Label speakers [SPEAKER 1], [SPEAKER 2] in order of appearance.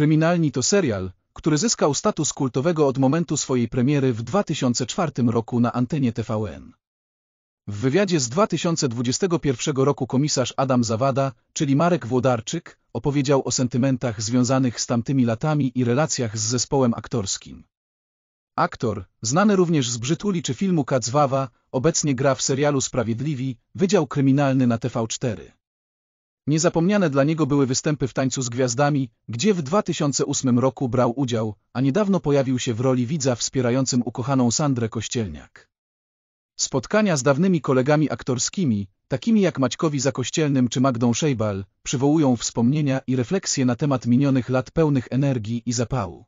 [SPEAKER 1] Kryminalni to serial, który zyskał status kultowego od momentu swojej premiery w 2004 roku na antenie TVN. W wywiadzie z 2021 roku komisarz Adam Zawada, czyli Marek Włodarczyk, opowiedział o sentymentach związanych z tamtymi latami i relacjach z zespołem aktorskim. Aktor, znany również z Brzytuli czy filmu Kacwawa, obecnie gra w serialu Sprawiedliwi, Wydział Kryminalny na TV4. Niezapomniane dla niego były występy w Tańcu z Gwiazdami, gdzie w 2008 roku brał udział, a niedawno pojawił się w roli widza wspierającym ukochaną Sandrę Kościelniak. Spotkania z dawnymi kolegami aktorskimi, takimi jak Maćkowi Zakościelnym czy Magdą Szejbal, przywołują wspomnienia i refleksje na temat minionych lat pełnych energii i zapału.